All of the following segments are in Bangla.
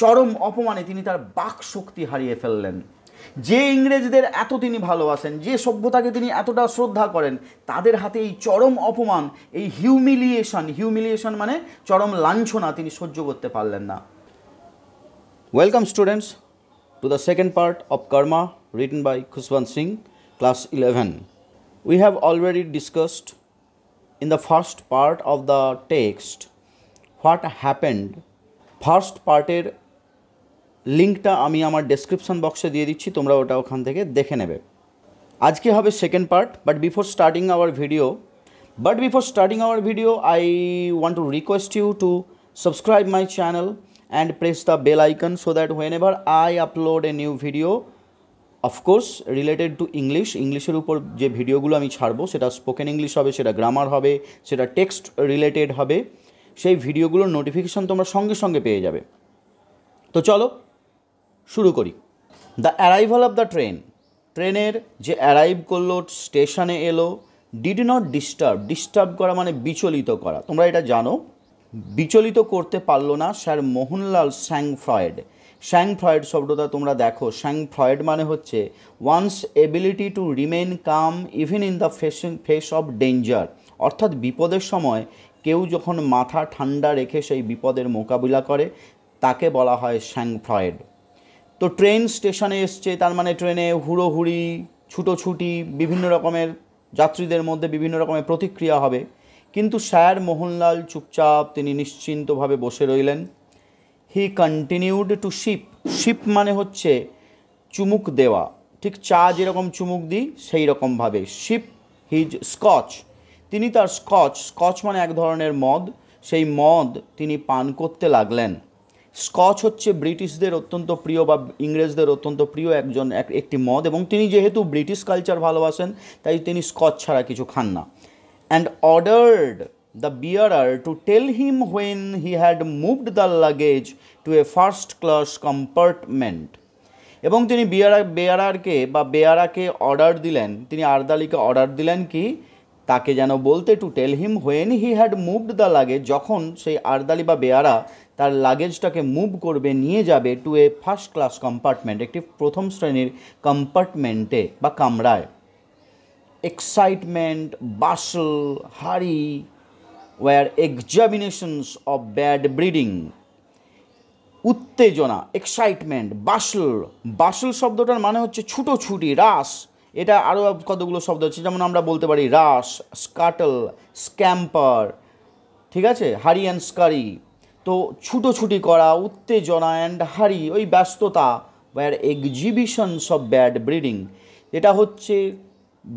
চরম অপমানে তিনি তার বাক শক্তি হারিয়ে ফেললেন যে ইংরেজদের এত তিনি ভালোবাসেন যে সভ্যতাকে তিনি এতটা শ্রদ্ধা করেন তাদের হাতে এই চরম অপমান এই হিউমিলিয়েশন হিউমিলিয়েশন মানে চরম লাঞ্ছনা তিনি সহ্য করতে পারলেন না welcome students to the second part of Karma written by Khushwant Singh class eleven we have already discussed in the first part of the text what happened first পার্টের লিঙ্কটা আমি আমার ডেসক্রিপশন বক্সে দিয়ে দিচ্ছি তোমরা ওটা ওখান থেকে দেখে নেবে আজকে হবে second part but before starting our video but before starting our video I want to request you to subscribe my channel and press the bell icon so that when I upload a new video of course related to English ইংলিশের উপর যে ভিডিওগুলো আমি ছাড়বো সেটা স্পোকেন ইংলিশ হবে সেটা গ্রামার হবে সেটা টেক্সট রিলেটেড হবে সেই ভিডিওগুলোর নোটিফিকেশান তোমরা সঙ্গে সঙ্গে পেয়ে যাবে তো চলো শুরু করি the arrival of the train ট্রেনের যে অ্যারাইভ করলো স্টেশনে এলো ডিড নট ডিস্টার্ব ডিস্টার্ব করা মানে বিচলিত করা তোমরা এটা জানো বিচলিত করতে পারলো না স্যার মোহনলাল স্যাংফ্রয়েড স্যাংফ্রয়েড শব্দটা তোমরা দেখো স্যাংফ্রয়েড মানে হচ্ছে one's ability to remain calm even in the face face of danger অর্থাৎ বিপদের সময় কেউ যখন মাথা ঠান্ডা রেখে সেই বিপদের মোকাবিলা করে তাকে বলা হয় স্যাংফ্রয়েড তো ট্রেন স্টেশনে এসছে তার মানে ট্রেনে হুড়োহুড়ি ছুটোছুটি বিভিন্ন রকমের যাত্রীদের মধ্যে বিভিন্ন রকমের প্রতিক্রিয়া হবে কিন্তু স্যার মোহনলাল চুপচাপ তিনি নিশ্চিন্তভাবে বসে রইলেন he continued to sip sip মানে হচ্ছে চুমুক দেওয়া ঠিক চা যেরকম চুমুক দিই সেই রকমভাবে শিপ হিজ স্কচ তিনি তার স্কচ স্কচ মানে এক ধরনের মদ সেই মদ তিনি পান করতে লাগলেন স্কচ হচ্ছে ব্রিটিশদের অত্যন্ত প্রিয় বা ইংরেজদের অত্যন্ত প্রিয় একজন একটি মদ এবং তিনি যেহেতু ব্রিটিশ কালচার ভালোবাসেন তাই তিনি স্কচ ছাড়া কিছু খান না and ordered the bearer to tell him when he had moved the luggage to a first class compartment এবং তিনি বিয়ারা বেয়ারারকে বা বেয়ারাকে অর্ডার দিলেন তিনি আর্দালিকে অর্ডার দিলেন কি তাকে যেন বলতে to tell him when he had moved the luggage যখন সেই আর্দালি বা বেয়ারা তার লাগেজটাকে মুভ করবে নিয়ে যাবে to a first class compartment একটি প্রথম শ্রেণীর কম্পার্টমেন্টে বা কামরায় excitement bustle hurry were examinations of bad breeding উত্তেজনা এক্সাইটমেন্ট বাসল বাসল শব্দটার মানে হচ্ছে ছুটোছুটি রাস এটা আরও কতগুলো শব্দ আছে যেমন আমরা বলতে পারি রাস স্কাটল স্ক্যাম্পার ঠিক আছে হারি অ্যান্ড স্কারি তো ছুটোছুটি করা উত্তেজনা অ্যান্ড হারি ওই ব্যস্ততা were exhibitions of bad breeding এটা হচ্ছে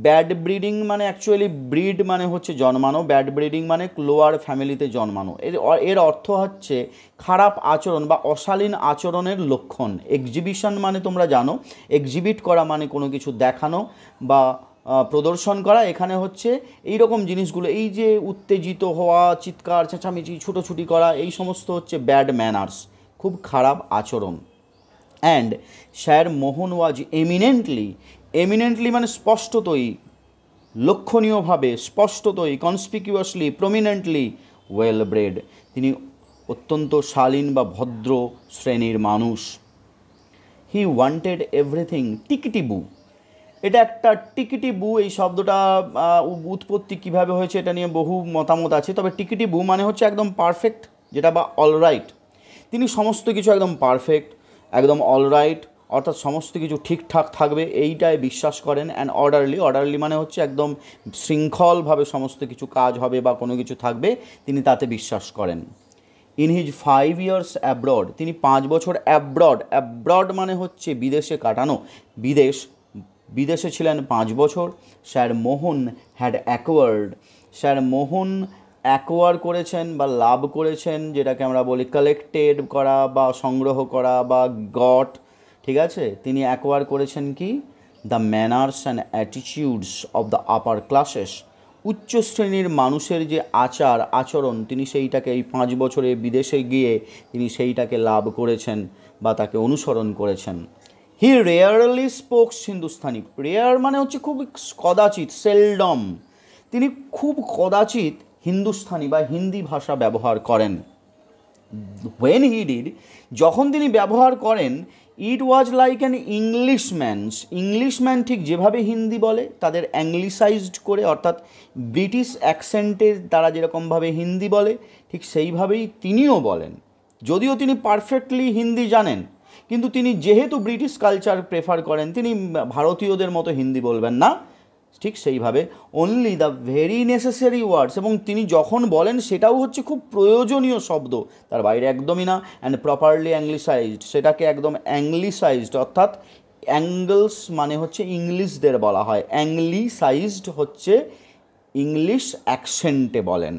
ব্যাড ব্রিডিং মানে অ্যাকচুয়ালি ব্রিড মানে হচ্ছে জন্মানো ব্যাড ব্রিডিং মানে লোয়ার ফ্যামিলিতে জন্মানো এর এর অর্থ হচ্ছে খারাপ আচরণ বা অশালীন আচরণের লক্ষণ এক্সিবিশন মানে তোমরা জানো এক্সিবিট করা মানে কোনো কিছু দেখানো বা প্রদর্শন করা এখানে হচ্ছে এই রকম জিনিসগুলো এই যে উত্তেজিত হওয়া চিৎকার চেঁচামেচি ছুটোছুটি করা এই সমস্ত হচ্ছে ব্যাড ম্যানার্স খুব খারাপ আচরণ অ্যান্ড স্যার মোহন ওয়াজ এমিনেন্টলি এমিনেন্টলি মানে স্পষ্টতই লক্ষণীয়ভাবে স্পষ্টতই কনসপিকিউয়াসলি প্রমিনেন্টলি ওয়েল ব্রেড তিনি অত্যন্ত শালীন বা ভদ্র শ্রেণীর মানুষ হি ওয়ান্টেড এভরিথিং টিকিটিবু এটা একটা টিকিটিবু এই শব্দটা উৎপত্তি কিভাবে হয়েছে এটা নিয়ে বহু মতামত আছে তবে টিকিটিবু মানে হচ্ছে একদম পারফেক্ট যেটা বা অলরাইট তিনি সমস্ত কিছু একদম পারফেক্ট একদম অলরাইট অর্থাৎ সমস্ত কিছু ঠিকঠাক থাকবে এইটাই বিশ্বাস করেন অ্যান্ড অর্ডারলি অর্ডারলি মানে হচ্ছে একদম শৃঙ্খলভাবে সমস্ত কিছু কাজ হবে বা কোনো কিছু থাকবে তিনি তাতে বিশ্বাস করেন in his five years abroad তিনি পাঁচ বছর অ্যাব্রড অ্যাব্রড মানে হচ্ছে বিদেশে কাটানো বিদেশ বিদেশে ছিলেন পাঁচ বছর sir Mohan had acquired sir Mohan acquire করেছেন বা লাভ করেছেন যেটাকে আমরা বলি কালেক্টেড করা বা সংগ্রহ করা বা গট ঠিক আছে তিনি অ্যাকোয়ার করেছেন কি the manners and attitudes of the upper classes উচ্চ শ্রেণীর মানুষের যে আচার আচরণ তিনি সেইটাকে এই পাঁচ বছরে বিদেশে গিয়ে তিনি সেইটাকে লাভ করেছেন বা তাকে অনুসরণ করেছেন he rarely spokes Hindustani rare মানে হচ্ছে খুব কদাচিৎ সেলডম তিনি খুব কদাচিৎ হিন্দুস্থানি বা হিন্দি ভাষা ব্যবহার করেন হোয়েন হি ডিড যখন তিনি ব্যবহার করেন it was like an English man ঠিক যেভাবে হিন্দি বলে তাদের অ্যাংলিসাইজড করে অর্থাৎ ব্রিটিশ অ্যাকসেন্টে তারা যেরকমভাবে হিন্দি বলে ঠিক সেইভাবেই তিনিও বলেন যদিও তিনি পারফেক্টলি হিন্দি জানেন কিন্তু তিনি যেহেতু ব্রিটিশ কালচার প্রেফার করেন তিনি ভারতীয়দের মতো হিন্দি বলবেন না ঠিক সেইভাবে only the very necessary words এবং তিনি যখন বলেন সেটাও হচ্ছে খুব প্রয়োজনীয় শব্দ তার বাইরে একদমই না অ্যান্ড প্রপারলি অ্যাংলিসাইজড সেটাকে একদম অ্যাংলিসাইজড অর্থাৎ অ্যাঙ্গলস মানে হচ্ছে ইংলিশদের বলা হয় অ্যাংলিসাইজড হচ্ছে ইংলিশ অ্যাকসেন্টে বলেন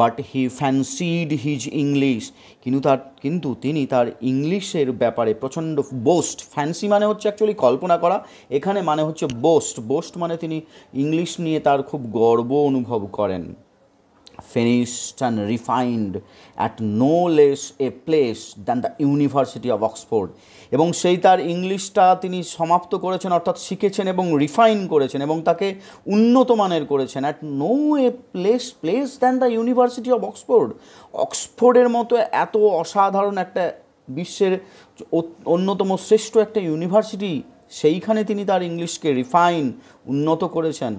but he fancied his English কিন্তু তার কিন্তু তিনি তার ইংলিশের ব্যাপারে প্রচণ্ড বোস্ট ফ্যান্সি মানে হচ্ছে অ্যাকচুয়ালি কল্পনা করা এখানে মানে হচ্ছে বোস্ট বোস্ট মানে তিনি ইংলিশ নিয়ে তার খুব গর্ব অনুভব করেন finished and refined at no less a place than the university of Oxford এবং সেই তার ইংলিশটা তিনি সমাপ্ত করেছেন অর্থাৎ শিখেছেন এবং রিফাইন করেছেন এবং তাকে উন্নত মানের করেছেন at no a place place than the university of Oxford অক্সফোর্ডের মতো এত অসাধারণ একটা বিশ্বের অন্যতম শ্রেষ্ঠ একটা ইউনিভার্সিটি সেইখানে তিনি তার ইংলিশকে রিফাইন উন্নত করেছেন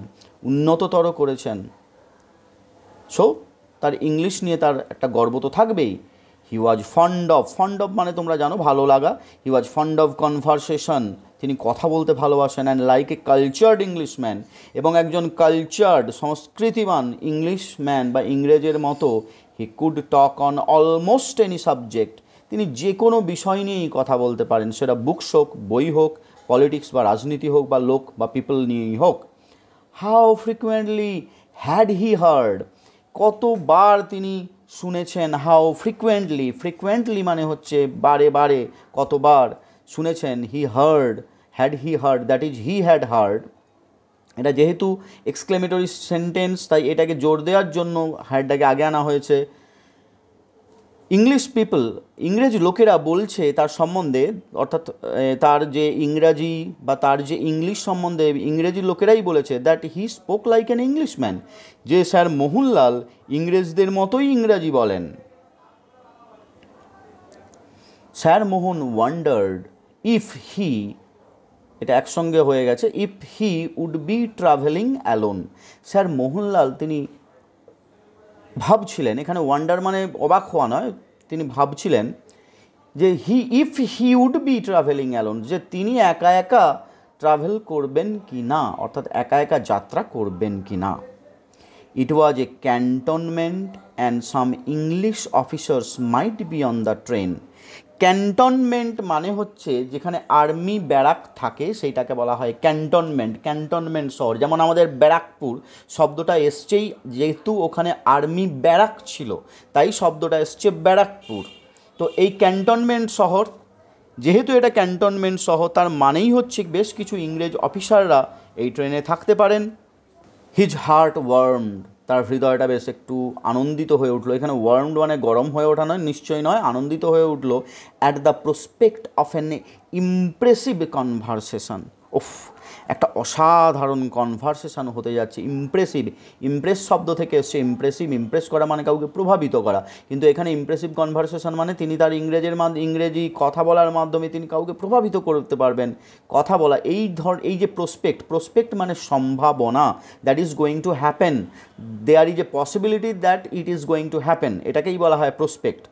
উন্নততর করেছেন সো তার ইংলিশ নিয়ে তার একটা গর্ব তো থাকবেই he was fond of fond of মানে তোমরা জানো ভালো লাগা he was fond of conversation তিনি কথা বলতে ভালোবাসেন and like a cultured Englishman এবং একজন কালচার্ড সংস্কৃতিবান ইংলিশম্যান বা ইংরেজের মতো he could talk on almost any subject তিনি যে কোনো বিষয় নিয়েই কথা বলতে পারেন সেটা বুকস হোক বই হোক পলিটিক্স বা রাজনীতি হোক বা লোক বা পিপল নিয়েই হোক how frequently had he heard কতবার তিনি শুনেছেন হাউ ফ্রিকুয়েন্টলি ফ্রিকুয়েন্টলি মানে হচ্ছে বারে বারে কতবার শুনেছেন he heard had he heard that is he had heard এটা যেহেতু এক্সক্লেমেটরি সেন্টেন্স তাই এটাকে জোর দেওয়ার জন্য হ্যাডটাকে আগে আনা হয়েছে ইংলিশ পিপল ইংরেজ লোকেরা বলছে তার সম্বন্ধে অর্থাৎ তার যে ইংরাজি বা তার যে ইংলিশ সম্বন্ধে ইংরেজি লোকেরাই বলেছে that he spoke like an Englishman যে স্যার মোহনলাল ইংরেজদের মতোই ইংরাজি বলেন sir Mohan wondered if he এটা একসঙ্গে হয়ে গেছে if he would be travelling alone sir Mohanlal তিনি ভাবছিলেন এখানে ওয়ান্ডার মানে অবাক হওয়া নয় তিনি ভাবছিলেন যে he if he would be travelling alone যে তিনি একা একা ট্রাভেল করবেন কি না অর্থাৎ একা একা যাত্রা করবেন কি না it was a cantonment and some English officers might be on the train cantonment মানে হচ্ছে যেখানে আর্মি ব্যারাক থাকে সেইটাকে বলা হয় ক্যান্টনমেন্ট ক্যান্টনমেন্ট শহর যেমন আমাদের ব্যারাকপুর শব্দটা এসছেই যেহেতু ওখানে আর্মি ব্যারাক ছিল তাই শব্দটা এসছে ব্যারাকপুর তো এই ক্যান্টনমেন্ট শহর যেহেতু এটা ক্যান্টনমেন্ট শহর তার মানেই হচ্ছে বেশ কিছু ইংরেজ অফিসাররা এই ট্রেনে থাকতে পারেন হিজ হার্ট ওয়ার্মড তার হৃদয়টা বেশ একটু আনন্দিত হয়ে উঠলো এখানে ওয়ার্ল্ড মানে গরম হয়ে ওঠা নয় নিশ্চয়ই নয় আনন্দিত হয়ে উঠলো at the prospect of an impressive conversation of একটা অসাধারণ কনভারসেশান হতে যাচ্ছে ইমপ্রেসিভ ইমপ্রেস শব্দ থেকে এসছে ইমপ্রেসিভ ইমপ্রেস করা মানে কাউকে প্রভাবিত করা কিন্তু এখানে ইমপ্রেসিভ কনভারসেশান মানে তিনি তার ইংরেজের মাধ্যমে ইংরেজি কথা বলার মাধ্যমে তিনি কাউকে প্রভাবিত করতে পারবেন কথা বলা এই ধর এই যে প্রসপেক্ট প্রসপেক্ট মানে সম্ভাবনা that is going to happen there is a possibility that it is going to happen এটাকেই বলা হয় প্রসপেক্ট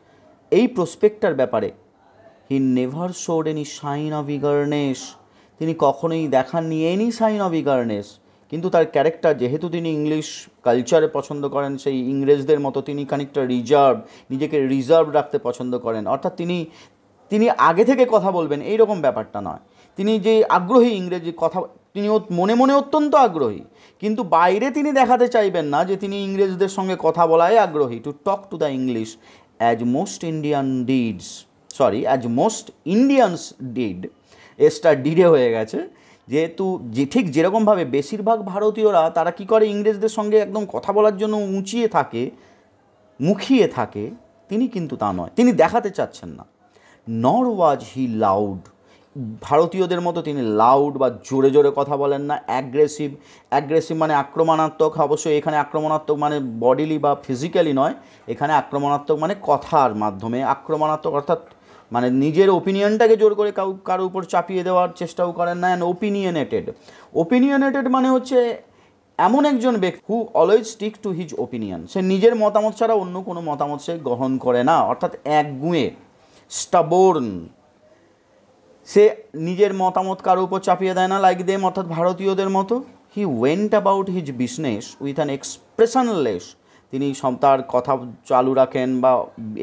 এই প্রসপেক্টটার ব্যাপারে he never showed any sign of eagerness তিনি কখনোই দেখাননি এনি সাইন অফ ইগারনেস কিন্তু তার ক্যারেক্টার যেহেতু তিনি ইংলিশ কালচারে পছন্দ করেন সেই ইংরেজদের মতো তিনি খানিকটা রিজার্ভ নিজেকে রিজার্ভ রাখতে পছন্দ করেন অর্থাৎ তিনি তিনি আগে থেকে কথা বলবেন এই রকম ব্যাপারটা নয় তিনি যে আগ্রহী ইংরেজি কথা তিনি মনে মনে অত্যন্ত আগ্রহী কিন্তু বাইরে তিনি দেখাতে চাইবেন না যে তিনি ইংরেজদের সঙ্গে কথা বলায় আগ্রহী to talk to the English as most Indian deeds sorry as most Indians did এসটা ডিরে হয়ে গেছে যেহেতু যে ঠিক যেরকমভাবে বেশিরভাগ ভারতীয়রা তারা কি করে ইংরেজদের সঙ্গে একদম কথা বলার জন্য উঁচিয়ে থাকে মুখিয়ে থাকে তিনি কিন্তু তা নয় তিনি দেখাতে চাচ্ছেন না নর ওয়াজ হি লাউড ভারতীয়দের মতো তিনি লাউড বা জোরে জোরে কথা বলেন না অ্যাগ্রেসিভ অ্যাগ্রেসিভ মানে আক্রমণাত্মক অবশ্যই এখানে আক্রমণাত্মক মানে বডিলি বা ফিজিক্যালি নয় এখানে আক্রমণাত্মক মানে কথার মাধ্যমে আক্রমণাত্মক অর্থাৎ মানে নিজের ওপিনিয়নটাকে জোর করে কাউ কারো উপর চাপিয়ে দেওয়ার চেষ্টাও করেন না অ্যান্ড ওপিনিয়নেটেড ওপিনিয়নেটেড মানে হচ্ছে এমন একজন ব্যক্তি who always stick to his opinion সে নিজের মতামত ছাড়া অন্য কোনো মতামত সে গ্রহণ করে না অর্থাৎ একগুঁয়ে স্টাবোর্ন সে নিজের মতামত কারো উপর চাপিয়ে দেয় না লাইক দেম অর্থাৎ ভারতীয়দের মতো he went about his business with an expressionless তিনি তার কথা চালু রাখেন বা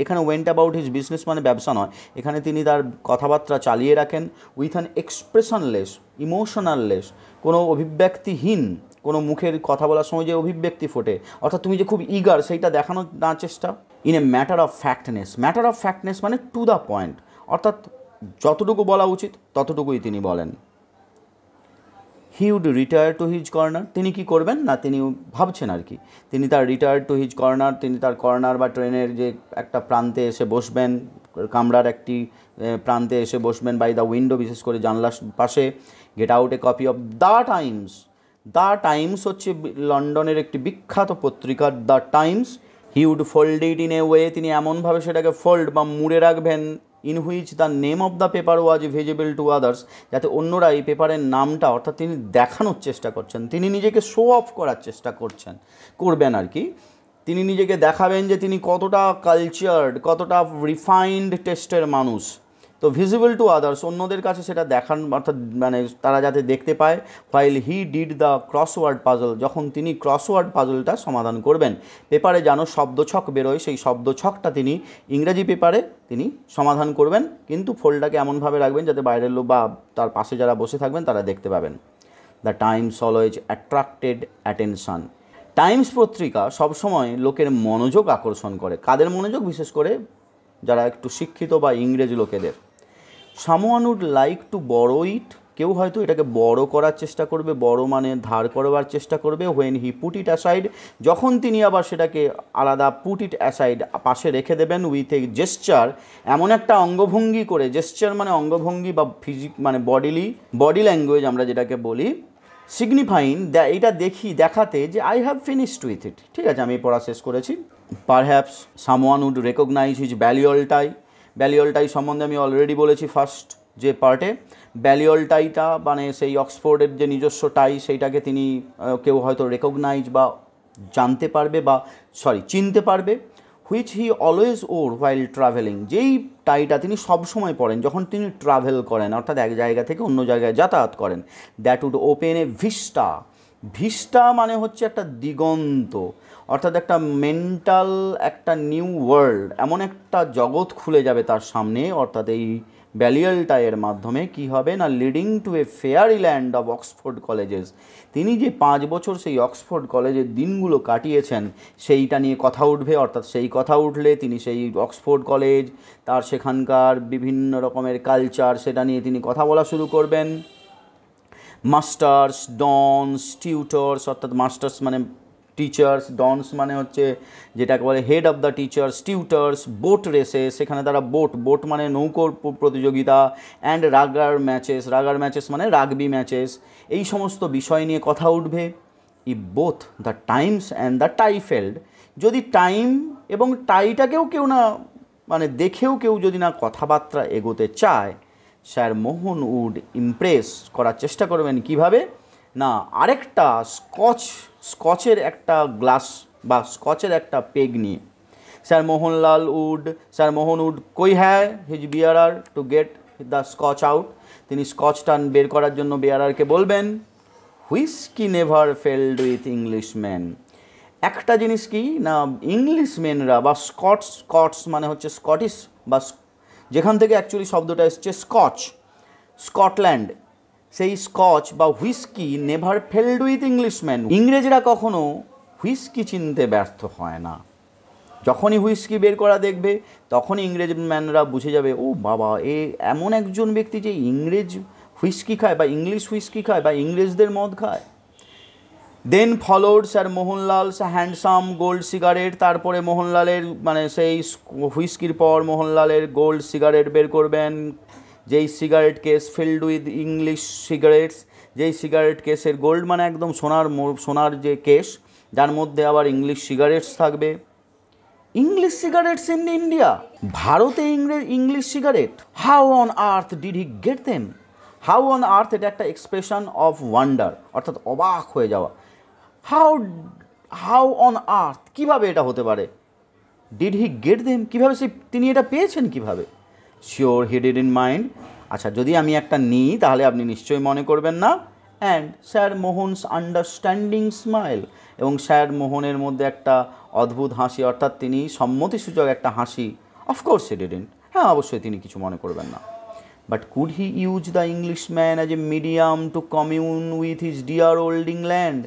এখানে ওয়েন্ট অ্যাবাউট হিজ বিজনেস মানে ব্যবসা নয় এখানে তিনি তার কথাবার্তা চালিয়ে রাখেন উইথ অ্যান এক্সপ্রেশনলেস ইমোশনাললেস কোনো অভিব্যক্তিহীন কোনো মুখের কথা বলার সময় যে অভিব্যক্তি ফোটে অর্থাৎ তুমি যে খুব ইগার সেইটা দেখানোর না চেষ্টা in a matter of factness matter of factness মানে টু দ্য পয়েন্ট অর্থাৎ যতটুকু বলা উচিত ততটুকুই তিনি বলেন he would retire to his corner তিনি কি করবেন না তিনি ভাবছেন আর কি তিনি তার রিটায়ার টু হিজ কর্নার তিনি তার কর্নার বা ট্রেনের যে একটা প্রান্তে এসে বসবেন কামরার একটি প্রান্তে এসে বসবেন বাই দ্য উইন্ডো বিশেষ করে জানলার পাশে get out a copy of the Times the Times হচ্ছে লন্ডনের একটি বিখ্যাত পত্রিকা the Times he'd would folded in a way তিনি এমনভাবে সেটাকে ফোল্ড বা মুড়ে রাখবেন in which the name of the paper was visible to others যাতে অন্যরা এই পেপারের নামটা অর্থাৎ তিনি দেখানোর চেষ্টা করছেন তিনি নিজেকে শো অফ করার চেষ্টা করছেন করবেন আর কি তিনি নিজেকে দেখাবেন যে তিনি কতটা কালচার্ড কতটা রিফাইন্ড টেস্টের মানুষ তো ভিজিবল টু আদার্স অন্যদের কাছে সেটা দেখান অর্থাৎ মানে তারা যাতে দেখতে পায় while he did the crossword puzzle যখন তিনি ক্রসওয়ার্ড পাজলটা সমাধান করবেন পেপারে যেন শব্দছক বেরোয় সেই শব্দছকটা তিনি ইংরেজি পেপারে তিনি সমাধান করবেন কিন্তু ফোল্ডটাকে এমনভাবে রাখবেন যাতে বাইরের লোক বা তার পাশে যারা বসে থাকবেন তারা দেখতে পাবেন the Times always attracted attention Times পত্রিকা সবসময় লোকের মনোযোগ আকর্ষণ করে কাদের মনোযোগ বিশেষ করে যারা একটু শিক্ষিত বা ইংরেজ লোকেদের সামোয়ান উড লাইক টু বড়ো ইট কেউ হয়তো এটাকে বড় করার চেষ্টা করবে বড় মানে ধার করবার চেষ্টা করবে when he put it aside যখন তিনি আবার সেটাকে আলাদা পুট ইট অ্যাসাইড পাশে রেখে দেবেন উইথ এ জেস্টার এমন একটা অঙ্গভঙ্গি করে জেস্টার মানে অঙ্গভঙ্গি বা ফিজিক মানে বডিলি বডি ল্যাঙ্গুয়েজ আমরা যেটাকে বলি সিগনিফাইং এটা দেখি দেখাতে যে I have finished with it ঠিক আছে আমি পড়া শেষ করেছি perhaps someone would recognise his Balliol tie Balliol tie সম্বন্ধে আমি অলরেডি বলেছি ফার্স্ট যে পার্টে ব্যালিওলটাইটা মানে সেই অক্সফোর্ডের যে নিজস্ব টাই সেইটাকে তিনি কেউ হয়তো রেকগনাইজ বা জানতে পারবে বা সরি চিনতে পারবে which he always wore while travelling যেই টাইটা তিনি সবসময় পরেন যখন তিনি ট্রাভেল করেন অর্থাৎ এক জায়গা থেকে অন্য জায়গায় যাতায়াত করেন that would open a vista vista মানে হচ্ছে একটা দিগন্ত অর্থাৎ একটা মেন্টাল একটা নিউ ওয়ার্ল্ড এমন একটা জগৎ খুলে যাবে তার সামনে অর্থাৎ এই ব্যালিয়াল টাইয়ের মাধ্যমে কি হবে না leading to a fairy land of Oxford colleges তিনি যে পাঁচ বছর সেই অক্সফোর্ড কলেজের দিনগুলো কাটিয়েছেন সেইটা নিয়ে কথা উঠবে অর্থাৎ সেই কথা উঠলে তিনি সেই অক্সফোর্ড কলেজ তার সেখানকার বিভিন্ন রকমের কালচার সেটা নিয়ে তিনি কথা বলা শুরু করবেন মাস্টার্স ডনস টিউটর্স অর্থাৎ মাস্টার্স মানে টিচার্স ডনস মানে হচ্ছে যেটাকে বলে head of the teachers tutors boat রেসে সেখানে তারা বোট বোট মানে নৌকোর প্রতিযোগিতা and rugger matches rugger matches মানে রাগবি ম্যাচেস এই সমস্ত বিষয় নিয়ে কথা উঠবে ই both the Times and the টাইফেল্ড যদি টাইম এবং টাইটাকেও কেউ না মানে দেখেও কেউ যদি না কথাবার্তা এগোতে চায় স্যার মোহন উড ইমপ্রেস করার চেষ্টা করবেন কিভাবে না আরেকটা স্কচ স্কচের একটা গ্লাস বা স্কচের একটা পেগ নিয়ে sir Mohanlal would sir Mohan would কই হ্যায় his bearer to get the scotch out তিনি স্কচ টান বের করার জন্য বিয়ারারকে বলবেন whisky never failed with Englishman একটা জিনিস কি না ইংলিশম্যানরা বা স্কটস স্কটস মানে হচ্ছে স্কটিশ বা যেখান থেকে অ্যাকচুয়ালি শব্দটা এসছে স্কচ স্কটল্যান্ড সেই স্কচ বা whisky never failed with Englishman ইংরেজরা কখনো হুইস্কি চিনতে ব্যর্থ হয় না যখনই হুইস্কি বের করা দেখবে তখনই ইংরেজ ম্যানরা বুঝে যাবে ও বাবা এ এমন একজন ব্যক্তি যে ইংরেজ হুইস্কি খায় বা ইংলিশ হুইস্কি খায় বা ইংরেজদের মদ খায় then followed sir Mohanlal handsome gold cigarette তারপরে মোহনলালের মানে সেই হুইস্কির পর মোহনলালের গোল্ড সিগারেট বের করবেন যেই cigarette case filled with English cigarettes যেই সিগারেট কেসের গোল্ড মানে একদম সোনার সোনার যে কেস যার মধ্যে আবার ইংলিশ সিগারেটস থাকবে ইংলিশ সিগারেটস ইন ইন্ডিয়া ভারতে ইংরেজ English cigarette how on earth did he get them how on earth এটা একটা এক্সপ্রেশন অফ ওয়ান্ডার অর্থাৎ অবাক হয়ে যাওয়া হাউ হাউ অন আর্থ কীভাবে এটা হতে পারে ডিড হি গেট দেম কীভাবে সে তিনি এটা পেয়েছেন কীভাবে শিওর হিডেড ইন মাইন্ড আচ্ছা যদি আমি একটা নিই তাহলে আপনি নিশ্চয়ই মনে করবেন না and sir Mohan's understanding smile এবং স্যার মোহনের মধ্যে একটা অদ্ভুত হাসি অর্থাৎ তিনি সম্মতিসূচক একটা হাসি অফকোর্স হি ডিডেন্ট হ্যাঁ অবশ্যই তিনি কিছু মনে করবেন না but could he use the English man as a medium to commune with his dear old England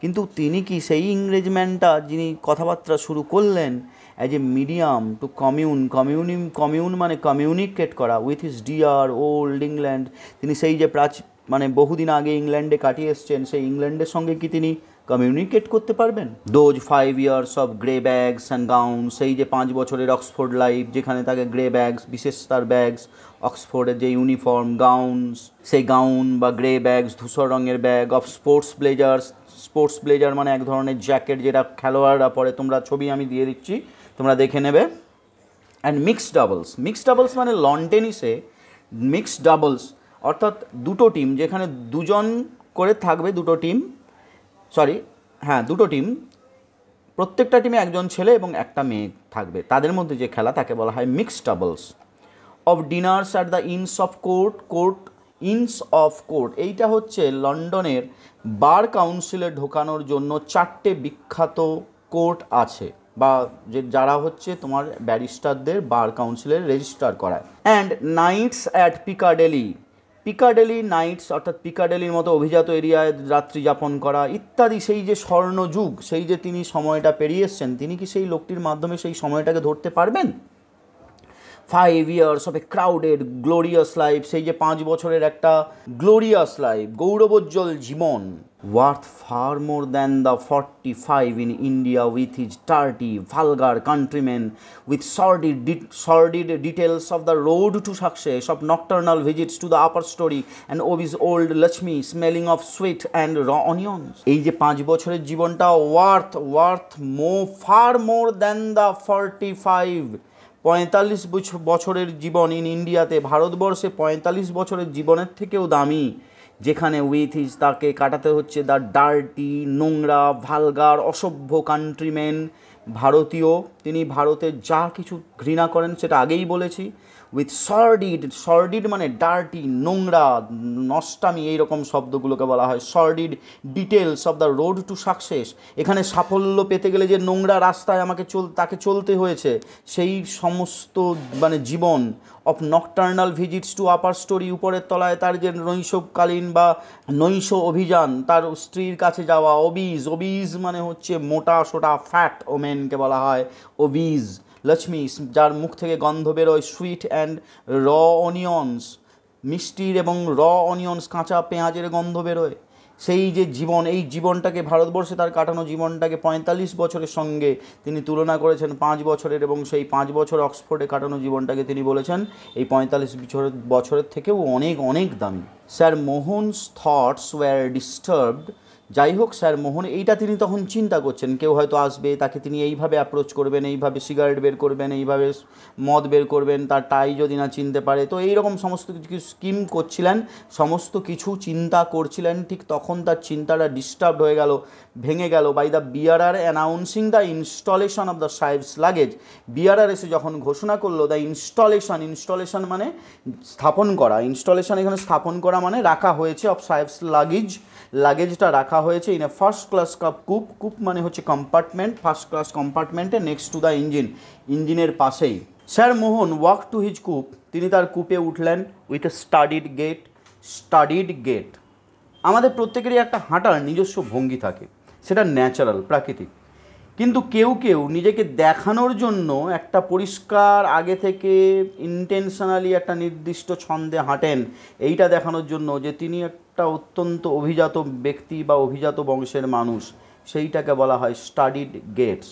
কিন্তু তিনি কি সেই ইংরেজম্যানটা যিনি কথাবার্তা শুরু করলেন as a medium to commune কমিউনিম কমিউন মানে কমিউনিকেট করা with his dear old England তিনি সেই যে প্রাচ মানে বহুদিন আগে ইংল্যান্ডে কাটিয়ে এসছেন সেই ইংল্যান্ডের সঙ্গে কি তিনি কমিউনিকেট করতে পারবেন those five years of grey bags and gown সেই যে পাঁচ বছরের অক্সফোর্ড লাইফ যেখানে তাকে গ্রে ব্যাগস বিশেষ তার ব্যাগস অক্সফোর্ডের যে ইউনিফর্ম গাউনস সেই গাউন বা গ্রে ব্যাগস ধূসর রঙের bag of sports blazers sports blazer মানে এক ধরনের জ্যাকেট যেটা খেলোয়াড়রা পরে তোমরা ছবি আমি দিয়ে দিচ্ছি তোমরা দেখে নেবে and mixed doubles mixed doubles মানে লন টেনিসে মিক্সড ডাবলস অর্থাৎ দুটো টিম যেখানে দুজন করে থাকবে দুটো টিম সরি হ্যাঁ দুটো টিম প্রত্যেকটা টিমে একজন ছেলে এবং একটা মেয়ে থাকবে তাদের মধ্যে যে খেলা তাকে বলা হয় mixed doubles of dinners at the Inns of Court Court Inns of Court এইটা হচ্ছে লন্ডনের বার কাউন্সিলে ঢোকানোর জন্য চারটে বিখ্যাত কোর্ট আছে বা যে যারা হচ্ছে তোমার ব্যারিস্টারদের বার কাউন্সিলে রেজিস্টার করায় and nights at Piccadilly Piccadilly nights অর্থাৎ পিকাডেলির মতো অভিজাত এরিয়ায় রাত্রি যাপন করা ইত্যাদি সেই যে স্বর্ণযুগ সেই যে তিনি সময়টা পেরিয়ে এসছেন তিনি কি সেই লোকটির মাধ্যমে সেই সময়টাকে ধরতে পারবেন five years of a crowded glorious life সেই যে পাঁচ বছরের একটা গ্লোরিয়াস লাইফ গৌরবোজ্জ্বল জীবন worth far more than the 45 in India with his dirty, vulgar countrymen, with sordid, de sordid details of the road to success, of nocturnal visits to the upper story, and of his old Lakshmi smelling of sweet and raw onions. Age 5 পাঁচ বছরের worth, worth more, far more than the 45. Forty five পঁয়তাল্লিশ বছরের জীবন ইন ইন্ডিয়াতে ভারতবর্ষে পঁয়তাল্লিশ বছরের জীবনের থেকেও দামি যেখানে উইথ ইজ তাকে কাটাতে হচ্ছে দ্য ডার্টি নোংরা ভালগার অসভ্য কান্ট্রিম্যান ভারতীয় তিনি ভারতের যা কিছু ঘৃণা করেন সেটা আগেই বলেছি উইথ সর্ডিড সর্ডিড মানে ডার্টি নোংরা নষ্টামি এইরকম শব্দগুলোকে বলা হয় sordid details of the road to success এখানে সাফল্য পেতে গেলে যে নোংরা রাস্তায় আমাকে চল তাকে চলতে হয়েছে সেই সমস্ত মানে জীবন of nocturnal visits to upper storey উপরের তলায় তার যে নৈশকালীন বা নৈশ অভিযান তার স্ত্রীর কাছে যাওয়া ওবিজ ওবিজ মানে হচ্ছে মোটা সোটা ফ্যাট ওমেনকে বলা হয় ওবিজ লক্ষ্মী যার মুখ থেকে গন্ধ বেরোয় সুইট অ্যান্ড র অনিয়ন্স মিষ্টির এবং র অনিয়ন্স কাঁচা পেঁয়াজের গন্ধ বেরোয় সেই যে জীবন এই জীবনটাকে ভারতবর্ষে তার কাটানো জীবনটাকে পঁয়তাল্লিশ বছরের সঙ্গে তিনি তুলনা করেছেন পাঁচ বছরের এবং সেই পাঁচ বছর অক্সফোর্ডে কাটানো জীবনটাকে তিনি বলেছেন এই পঁয়তাল্লিশ বছরের বছরের থেকেও অনেক অনেক দামি sir Mohan's thoughts were disturbed যাই হোক স্যার মোহন এইটা তিনি তখন চিন্তা করছেন কেউ হয়তো আসবে তাকে তিনি এইভাবে অ্যাপ্রোচ করবেন এইভাবে সিগারেট বের করবেন এইভাবে মদ বের করবেন তার টাই যদি না চিনতে পারে তো এই রকম সমস্ত কিছু স্কিম করছিলেন সমস্ত কিছু চিন্তা করছিলেন ঠিক তখন তার চিন্তাটা ডিস্টার্ব হয়ে গেল ভেঙে গেল by the bearer announcing the installation of the সাইভস লাগেজ বিআরআর এসে যখন ঘোষণা করলো দ্য ইনস্টলেশন ইনস্টলেশন মানে স্থাপন করা ইনস্টলেশন এখানে স্থাপন করা মানে রাখা হয়েছে অফ সাইভস লাগেজ লাগেজটা রাখা হয়েছে in a first class coupe coupe coupe মানে হচ্ছে কম্পার্টমেন্ট ফার্স্ট ক্লাস কম্পার্টমেন্টে নেক্সট টু দ্য ইঞ্জিন ইঞ্জিনের পাশেই sir Mohan walk to his coupe তিনি তার কূপে উঠলেন with a studied gait studied gait আমাদের প্রত্যেকেরই একটা হাঁটার নিজস্ব ভঙ্গি থাকে সেটা ন্যাচারাল প্রাকৃতিক কিন্তু কেউ কেউ নিজেকে দেখানোর জন্য একটা পরিষ্কার আগে থেকে ইন্টেনশনালি একটা নির্দিষ্ট ছন্দে হাঁটেন এইটা দেখানোর জন্য যে তিনি একটা অত্যন্ত অভিজাত ব্যক্তি বা অভিজাত বংশের মানুষ সেইটাকে বলা হয় স্টাডিড গেটস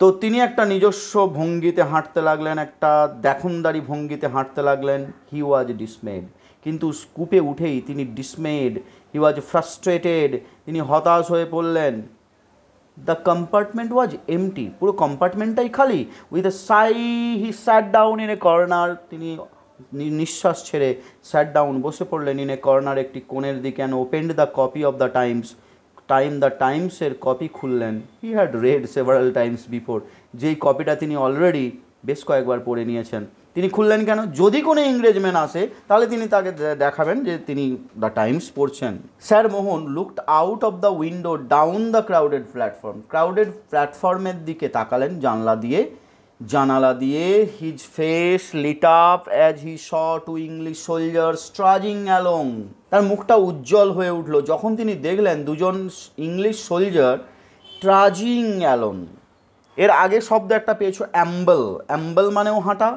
তো তিনি একটা নিজস্ব ভঙ্গিতে হাঁটতে লাগলেন একটা দেখনদারি ভঙ্গিতে হাঁটতে লাগলেন হি ওয়াজ ডিসমেড কিন্তু স্কুপে উঠেই তিনি ডিসমেড হি ওয়াজ ফ্রাস্ট্রেটেড তিনি হতাশ হয়ে পড়লেন দ্য কম্পার্টমেন্ট ওয়াজ এমটি পুরো কম্পার্টমেন্টটাই খালি with a sigh he sat down in a corner তিনি নিঃশ্বাস ছেড়ে স্যাট ডাউন বসে পড়লেন ইন এ কর্নার একটি কোণের দিকে and opened the copy of the Times time the টাইমসের কপি খুললেন he had read several times before যেই কপিটা তিনি অলরেডি বেশ কয়েকবার পড়ে নিয়েছেন তিনি খুললেন কেন যদি কোনো ইংরেজম্যান আসে তাহলে তিনি তাকে দেখাবেন যে তিনি দ্য টাইমস পড়ছেন sir Mohan looked out of the window down the crowded platform crowded প্ল্যাটফর্মের দিকে তাকালেন জানলা দিয়ে জানালা দিয়ে his face lit up as he saw two English soldier trudging along তার মুখটা উজ্জ্বল হয়ে উঠল যখন তিনি দেখলেন দুজন ইংলিশ সোলজার ট্রাজিং অ্যালং এর আগে শব্দ একটা পেয়েছো অ্যাম্বল অ্যাম্বল মানেও হাঁটা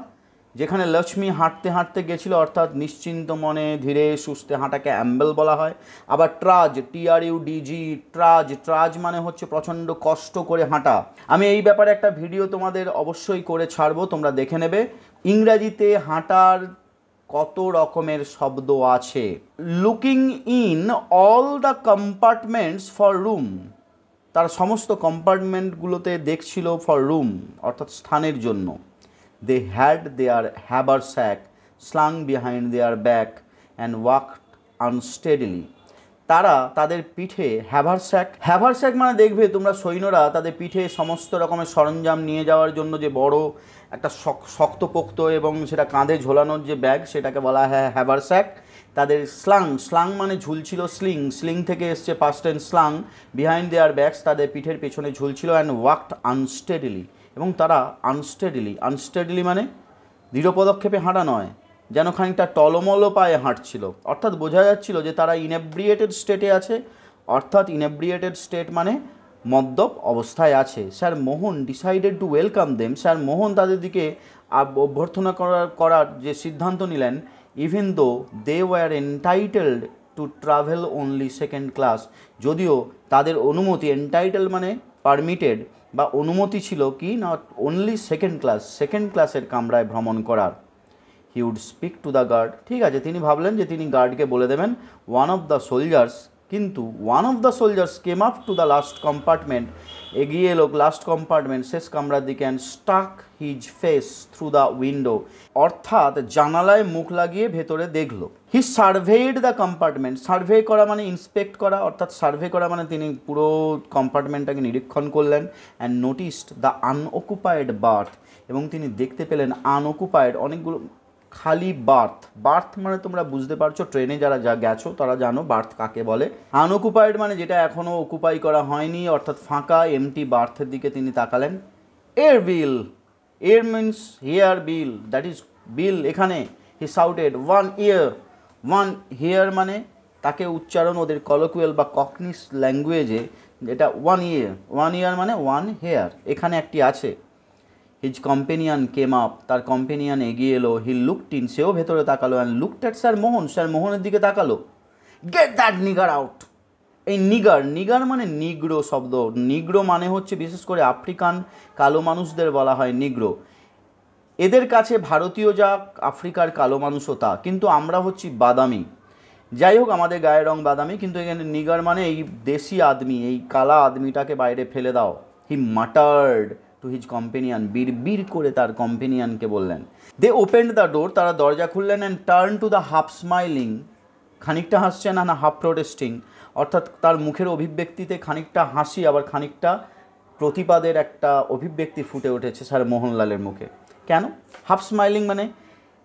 যেখানে লক্ষ্মী হাঁটতে হাঁটতে গেছিল অর্থাৎ নিশ্চিন্ত মনে ধীরে সুস্থে হাঁটাকে অ্যাম্বেল বলা হয় আবার ট্রাজ ডিজি ট্রাজ ট্রাজ মানে হচ্ছে প্রচণ্ড কষ্ট করে হাঁটা আমি এই ব্যাপারে একটা ভিডিও তোমাদের অবশ্যই করে ছাড়বো তোমরা দেখে নেবে ইংরাজিতে হাঁটার কত রকমের শব্দ আছে looking in all the compartments for room তার সমস্ত কম্পার্টমেন্টগুলোতে দেখছিল ফর রুম অর্থাৎ স্থানের জন্য They had their haversack slung behind their back and walked unsteadily. তারা তাদের পিঠে হ্যাভারস্যাক হ্যাভারস্যাক মানে দেখবে তোমরা সৈন্যরা তাদের পিঠে সমস্ত রকমের সরঞ্জাম নিয়ে যাওয়ার জন্য যে বড় একটা শক্তপোক্ত এবং সেটা কাঁধে ঝোলানোর যে ব্যাগ সেটাকে বলা হয় হ্যাভারস্যাক তাদের স্লাং স্লাং মানে ঝুলছিল স্লিং স্লিং থেকে এসছে first and slung behind their bags তাদের পিঠের পেছনে ঝুলছিল অ্যান্ড ওয়াকড আনস্টেডিলি এবং তারা আনস্টেডিলি আনস্টেডিলি মানে দৃঢ় পদক্ষেপে হাঁটা নয় যেন খানিকটা টলমলো পায়ে হাঁটছিল অর্থাৎ বোঝা যাচ্ছিল যে তারা ইনেব্রিয়েটেড স্টেটে আছে অর্থাৎ ইনেব্রিয়েটেড স্টেট মানে মদ্যপ অবস্থায় আছে sir Mohan decided to welcome them sir Mohan তাদের দিকে অভ্যর্থনা করার করার যে সিদ্ধান্ত নিলেন even though they were entitled to travel only second class যদিও তাদের অনুমতি এন্টাইটেল মানে পারমিটেড বা অনুমতি ছিল কি not only second class second ক্লাসের কামরায় ভ্রমণ করার he would speak to the guard ঠিক আছে তিনি ভাবলেন যে তিনি গার্ডকে বলে দেবেন ওয়ান অফ দ্য সোলজার্স কিন্তু one of the soldiers came up to the last compartment এগিয়ে এলো লাস্ট কম্পার্টমেন্ট শেষ কামরার দিকে and stuck his face through the window অর্থাৎ জানালায় মুখ লাগিয়ে ভেতরে দেখলো he surveyed the compartment survey করা মানে ইন্সপেক্ট করা অর্থাৎ সার্ভে করা মানে তিনি পুরো কম্পার্টমেন্টটাকে নিরীক্ষণ করলেন and noticed the unoccupied berth এবং তিনি দেখতে পেলেন আনঅকুপায়েড অনেকগুলো খালি বার্থ বার্থ মানে তোমরা বুঝতে পারছো ট্রেনে যারা যা গেছো তারা জানো বার্থ কাকে বলে আনঅকুপাইড মানে যেটা এখনও অকুপাই করা হয়নি অর্থাৎ ফাঁকা এমটি বার্থের দিকে তিনি তাকালেন এর বিল এর means hair bill that is বিল এখানে হি shouted one year one hair মানে তাকে উচ্চারণ ওদের কলোকুয়েল বা ককনিস ল্যাঙ্গুয়েজে এটা ওয়ান ইয়ার ওয়ান ইয়ার মানে ওয়ান হেয়ার এখানে একটি আছে হিজ কম্পেনিয়ান কেম আপ তার কম্পেনিয়ান এগিয়ে এলো হি লুক টিন সেও ভেতরে তাকালো and looked at sir Mohan sir মোহনের দিকে তাকালো গেট দ্যাট নিগার আউট এই নিগার নিগার মানে নিগ্রো শব্দ নিগ্রো মানে হচ্ছে বিশেষ করে আফ্রিকান কালো মানুষদের বলা হয় নিগ্রো এদের কাছে ভারতীয় যা আফ্রিকার কালো মানুষও তা কিন্তু আমরা হচ্ছি বাদামি যাই হোক আমাদের গায়ের রং বাদামি কিন্তু এখানে নিগার মানে এই দেশি আদমি এই কালা আদমিটাকে বাইরে ফেলে দাও he muttered to his companion বীর বীর করে তার কম্পেনিয়ানকে বললেন দে ওপেন্ড দ্য ডোর তারা দরজা খুললেন and turn to the half smiling খানিকটা হাসছেন না হাফ প্রোটেস্টিং অর্থাৎ তার মুখের অভিব্যক্তিতে খানিকটা হাসি আবার খানিকটা প্রতিবাদের একটা অভিব্যক্তি ফুটে উঠেছে স্যার মোহনলালের মুখে কেন হাফ স্মাইলিং মানে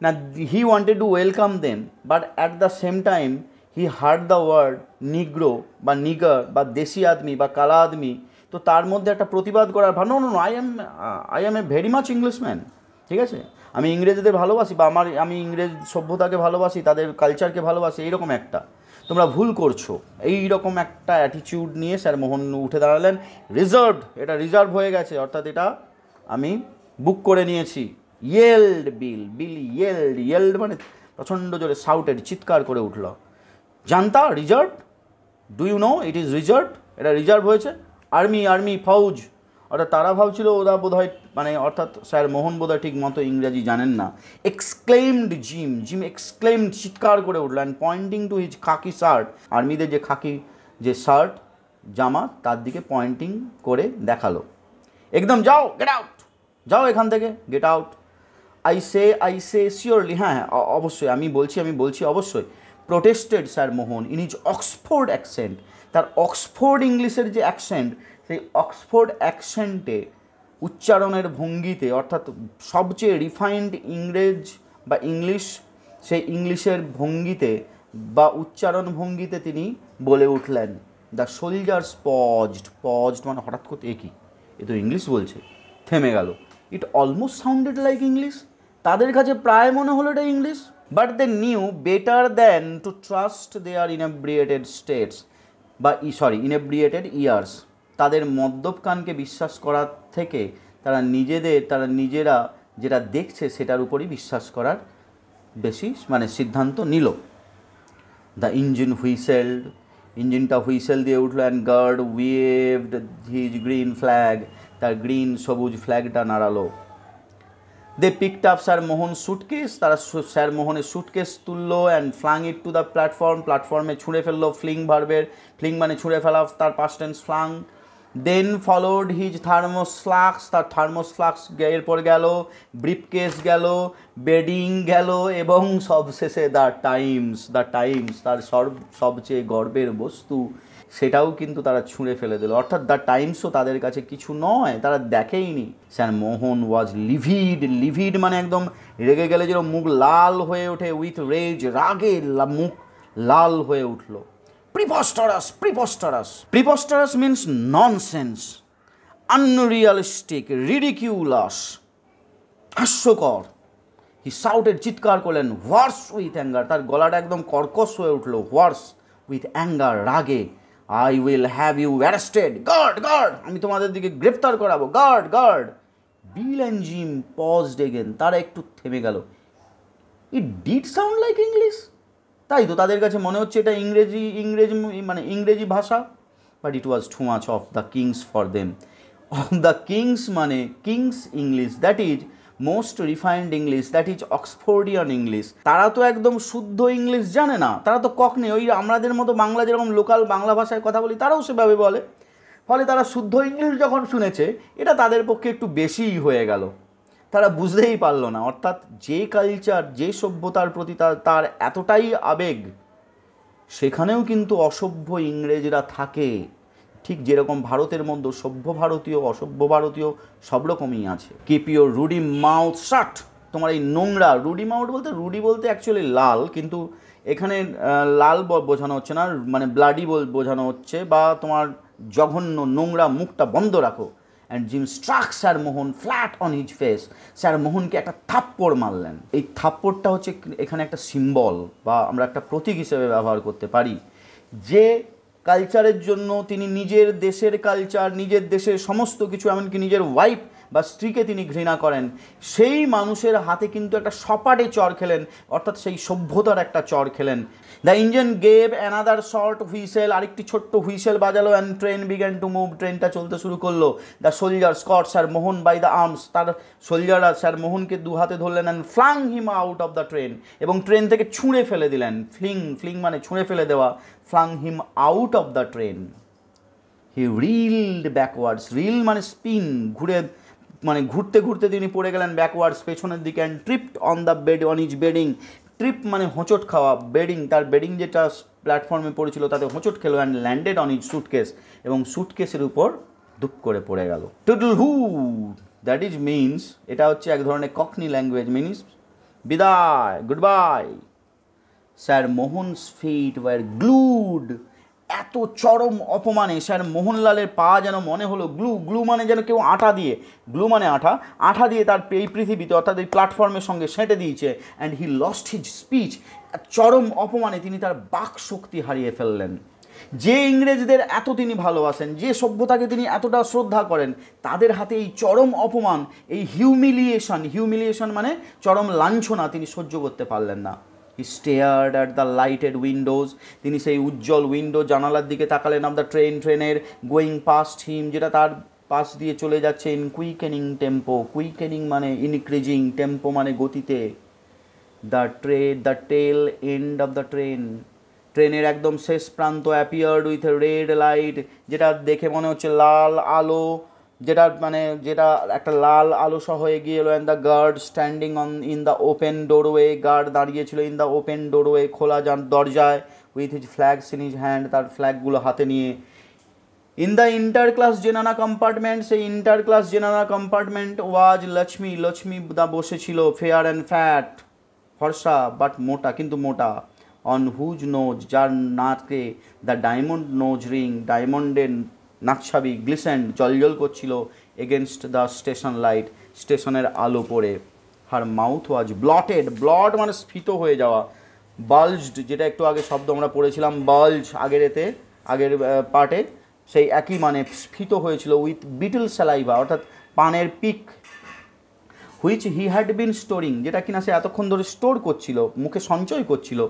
না he wanted to welcome them but at the same time he heard the word negro বা নিগার বা দেশি আদমি বা কালা আদমি তো তার মধ্যে একটা প্রতিবাদ করার ভাব no I am I am a very much Englishman ঠিক আছে আমি ইংরেজদের ভালোবাসি বা আমার আমি ইংরেজ সভ্যতাকে ভালোবাসি তাদের কালচারকে ভালোবাসি এইরকম একটা তোমরা ভুল করছো এই রকম একটা অ্যাটিটিউড নিয়ে স্যার মোহন উঠে দাঁড়ালেন রিজার্ভ এটা রিজার্ভ হয়ে গেছে অর্থাৎ এটা আমি বুক করে নিয়েছি yelled Bill Bill yelled yelled মানে প্রচণ্ড জোরে সাউটেড চিৎকার করে উঠল জানতা reserve do you know it is reserve এটা রিজার্ভ হয়েছে আর্মি আর্মি ফৌজ অর্থাৎ তারা ভাবছিল ওরা বোধহয় মানে অর্থাৎ স্যার মোহন বোধহয় ঠিক মতো ইংরাজি জানেন না এক্সক্লেমড জিম জিম এক্সক্লেমড চিৎকার করে উঠল and pointing to his khaki shirt আর্মিদের যে খাকি যে শার্ট জামা তার দিকে পয়েন্টিং করে দেখালো একদম যাও গেট আউট যাও এখান থেকে get out I say I say surely হ্যাঁ হ্যাঁ অবশ্যই আমি বলছি আমি বলছি অবশ্যই protested sir Mohan in his Oxford accent তার অক্সফোর্ড ইংলিশের যে অ্যাকসেন্ট সেই অক্সফোর্ড অ্যাকসেন্টে উচ্চারণের ভঙ্গিতে অর্থাৎ সবচেয়ে রিফাইন্ড ইংরেজ বা ইংলিশ সেই ইংলিশের ভঙ্গিতে বা উচ্চারণ ভঙ্গিতে তিনি বলে উঠলেন দ্য সোলজার্স পজড পজড মানে হঠাৎ করতে একই এ তো ইংলিশ বলছে থেমে গেল it almost sounded like English তাদের কাছে প্রায় মনে হলো এটা English but they knew better than to trust their inebriated states বা ই সরি ইনেব্রিয়েটেড ইয়ার্স তাদের মদ্যপকানকে বিশ্বাস করার থেকে তারা নিজেদের তারা নিজেরা যেটা দেখছে সেটার উপরই বিশ্বাস করার বেশি মানে সিদ্ধান্ত নিল দ্য ইঞ্জিন হুইসেলড ইঞ্জিনটা হুইসেল দিয়ে উঠল and guard waved his green flag তার গ্রিন সবুজ ফ্ল্যাগটা নাড়ালো they picked up sir Mohan suitcase তারা স্যার মোহনের সুটকেস তুললো and flung it to the platform প্ল্যাটফর্মে ছুঁড়ে ফেললো ফ্লিং ভার্বের ফ্লিং মানে ছুঁড়ে ফেলা তার past tense flung then followed his flask তার ফ্লাক্স এরপর গেল ব্রিফকেস গেল বেডিং গেল এবং সবশেষে দ্য টাইমস দ্য টাইমস তার সব সবচেয়ে গর্বের বস্তু সেটাও কিন্তু তারা ছুঁড়ে ফেলে দিল অর্থাৎ দ্য টাইমসও তাদের কাছে কিছু নয় তারা দেখেইনি স্যার মোহন ওয়াজ লিভিড লিভিড মানে একদম রেগে গেলে যেন মুখ লাল হয়ে ওঠে উইথ রেজ রাগে মুখ লাল হয়ে উঠল preposterous preposterous preposterous means nonsense unrealistic ridiculous হাস্যকর হি সাউটের চিৎকার করলেন হোয়ার্স উইথ অ্যাঙ্গার তার গলাটা একদম কর্কশ হয়ে উঠলো হোয়ার্স উইথ অ্যাঙ্গার রাগে I will have you arrested guard guard আমি তোমাদের দিকে গ্রেফতার করাবো guard guard Bill and Jim paused again তারা একটু থেমে গেল it did sound like English তাই তো তাদের কাছে মনে হচ্ছে এটা ইংরেজি ইংরেজি মানে ইংরেজি ভাষা but it was too much of the King's for them of the King's মানে King's English that is most refined English that is Oxfordian English তারা তো একদম শুদ্ধ ইংলিশ জানে না তারা তো কখনি ওই আমাদের মতো বাংলা যেরকম লোকাল বাংলা ভাষায় কথা বলি তারাও সেভাবে বলে ফলে তারা শুদ্ধ ইংলিশ যখন শুনেছে এটা তাদের পক্ষে একটু বেশিই হয়ে গেল তারা বুঝতেই পারলো না অর্থাৎ যে কালচার যে সভ্যতার প্রতি তার এতটাই আবেগ সেখানেও কিন্তু অসভ্য ইংরেজরা থাকে ঠিক যেরকম ভারতের মধ্যে সভ্য ভারতীয় অসভ্য ভারতীয় সব রকমই আছে keep your ruddy mouth shut তোমার এই নোংরা রুডি মাউথ বলতে রুডি বলতে অ্যাকচুয়ালি লাল কিন্তু এখানে লাল বোঝানো হচ্ছে না মানে ব্লাডি বোঝানো হচ্ছে বা তোমার জঘন্য নোংরা মুখটা বন্ধ রাখো and Jim struck sir Mohan flat on his face sir মোহনকে একটা থাপ্পড় মারলেন এই থাপ্পড়টা হচ্ছে এখানে একটা সিম্বল বা আমরা একটা প্রতীক হিসেবে ব্যবহার করতে পারি যে কালচারের জন্য তিনি নিজের দেশের কালচার নিজের দেশের সমস্ত কিছু এমনকি নিজের ওয়াইফ বা স্ত্রীকে তিনি ঘৃণা করেন সেই মানুষের হাতে কিন্তু একটা সপাটে চর খেলেন অর্থাৎ সেই সভ্যতার একটা চর খেলেন the engine gave another short whistle আরেকটি ছোট্ট হুইসেল বাজালো and train began to move ট্রেনটা চলতে শুরু করলো the soldiers caught sir Mohan by the arms তার সোলজাররা স্যার মোহনকে দু হাতে ধরলেন and flung him out of the train এবং ট্রেন থেকে ছুঁড়ে ফেলে দিলেন ফ্লিং ফ্লিং মানে ছুঁড়ে ফেলে দেওয়া flung him out of the train he reeled backwards reel মানে স্পিন ঘুরে মানে ঘুরতে ঘুরতে তিনি পড়ে গেলেন ব্যাকওয়ার্ডস পেছনের দিকে and tripped on the bed on his bedding trip মানে হোঁচট খাওয়া বেডিং তার বেডিং যেটা প্ল্যাটফর্মে পড়েছিল তাতে হোঁচট খেলো and landed on his suitcase এবং সুটকেসের উপর দুপ করে পড়ে গেল toodle oo that is means এটা হচ্ছে এক ধরনের ককনি ল্যাঙ্গুয়েজ মিনস বিদায় good bye sir Mohan feet were glued এত চরম অপমানে স্যার মোহনলালের পা যেন মনে হলো গ্লু গ্লু মানে যেন কেউ আটা দিয়ে গ্লু মানে আঠা আঠা দিয়ে তার এই পৃথিবীতে অর্থাৎ এই প্ল্যাটফর্মের সঙ্গে সেঁটে দিয়েছে and he lost his speech চরম অপমানে তিনি তার বাক শক্তি হারিয়ে ফেললেন যে ইংরেজদের এত তিনি ভালোবাসেন যে সভ্যতাকে তিনি এতটা শ্রদ্ধা করেন তাদের হাতে এই চরম অপমান এই হিউমিলিয়েশন হিউমিলিয়েশন মানে চরম লাঞ্ছনা তিনি সহ্য করতে পারলেন না he stared at the lighted windows তিনি সেই উজ্জ্বল উইন্ডো জানালার দিকে তাকালেন অফ দ্য ট্রেন ট্রেনের গোয়িং পাস্ট হিম যেটা তার পাশ দিয়ে চলে যাচ্ছে ইন কুইকেনিং টেম্পো কুইকেনিং মানে ইনক্রিজিং টেম্পো মানে গতিতে the tray the tail end of the train ট্রেনের একদম শেষ প্রান্ত অ্যাপিয়ার্ড উইথ রেড লাইট যেটা দেখে মনে হচ্ছে লাল আলো যেটা মানে যেটা একটা লাল আলো সহ এগিয়ে এলো and the guard standing on in the open doorway guard দাঁড়িয়েছিল ইন দ্য ওপেন ডোরওয়ে খোলা যান দরজায় with his flags in his hand তার ফ্ল্যাগগুলো হাতে নিয়ে in the inter class zenana compartment সেই inter class zenana compartment was Lakshmi Lakshmi দা বসেছিল ফেয়ার অ্যান্ড ফ্যাট ফর্সা বাট মোটা কিন্তু মোটা অন হুজ নোজ যার নাকে দ্য ডায়মন্ড নোজ রিং ডায়মন্ডের নাকছাবি গ্লিসেন্ট জলজল করছিল এগেনস্ট দ্য স্টেশন লাইট স্টেশনের আলো পড়ে her mouth was bloated bloat মানে স্ফীত হয়ে যাওয়া বাল্জড যেটা একটু আগে শব্দ আমরা পড়েছিলাম বাল্জ আগের এতে আগের পার্টে সেই একই মানে স্ফীত হয়েছিল উইথ বিটল স্যালাইভা অর্থাৎ পানের পিক which he had been storing যেটা কিনা সে এতক্ষণ ধরে স্টোর করছিল মুখে সঞ্চয় করছিল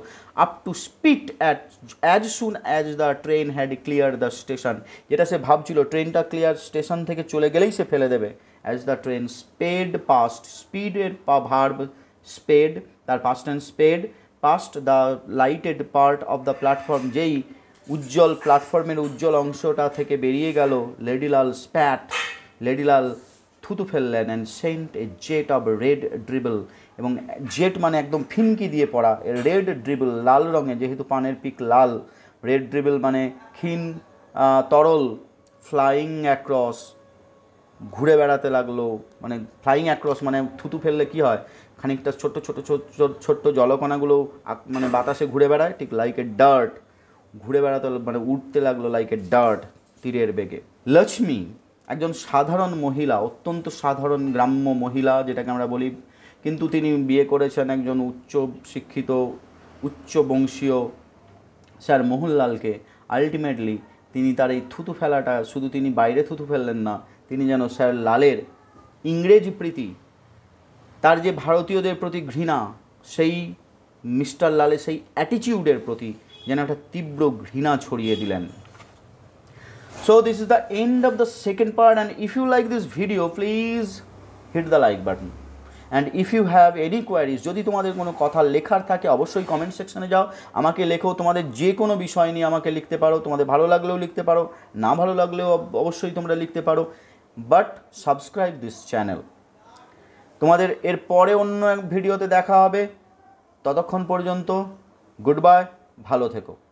up to spit at as soon as the train had clear the station যেটা সে ভাবছিল ট্রেনটা ক্লিয়ার স্টেশন থেকে চলে গেলেই সে ফেলে দেবে as the train sped past স্পিডের পা ভার্ব স্পেড তার past and sped past the lighted part of the platform যেই উজ্জ্বল প্ল্যাটফর্মের উজ্জ্বল অংশটা থেকে বেরিয়ে গেল লেডিলাল স্প্যাট লেডিলাল থুতু ফেললেন and sent a jet of red dribble এবং জেট মানে একদম ফিনকি দিয়ে পড়া রেড ড্রিবল লাল রঙে যেহেতু পানের পিক লাল রেড ড্রিবল মানে ক্ষীণ তরল ফ্লাইং অ্যাক্রস ঘুরে বেড়াতে লাগলো মানে ফ্লাইং অ্যাক্রস মানে থুতু ফেললে কি হয় খানিকটা ছোট্ট ছোট ছোট্ট জলকণাগুলো মানে বাতাসে ঘুরে বেড়ায় ঠিক লাইক এ ডার্ট ঘুরে বেড়াতে মানে উঠতে লাগলো লাইক এ ডার্ট তীরের বেগে লক্ষ্মী একজন সাধারণ মহিলা অত্যন্ত সাধারণ গ্রাম্য মহিলা যেটাকে আমরা বলি কিন্তু তিনি বিয়ে করেছেন একজন উচ্চ শিক্ষিত উচ্চ বংশীয় স্যার মোহনলালকে আলটিমেটলি তিনি তার এই থুতু ফেলাটা শুধু তিনি বাইরে থুতু ফেললেন না তিনি যেন স্যার লালের ইংরেজি প্রীতি তার যে ভারতীয়দের প্রতি ঘৃণা সেই মিস্টার লালের সেই অ্যাটিচিউডের প্রতি যেন একটা তীব্র ঘৃণা ছড়িয়ে দিলেন so this is the end of the second part and if you like this video please hit the like button and if you have any queries যদি তোমাদের কোনো কথা লেখার থাকে অবশ্যই কমেন্ট সেকশনে যাও আমাকে লেখো তোমাদের যে কোনো বিষয় নিয়ে আমাকে লিখতে পারো তোমাদের ভালো লাগলেও লিখতে পারো না ভালো লাগলেও অবশ্যই তোমরা লিখতে পারো বাট সাবস্ক্রাইব দিস চ্যানেল তোমাদের এর পরে অন্য এক ভিডিওতে দেখা হবে ততক্ষণ পর্যন্ত গুড বাই ভালো থেকো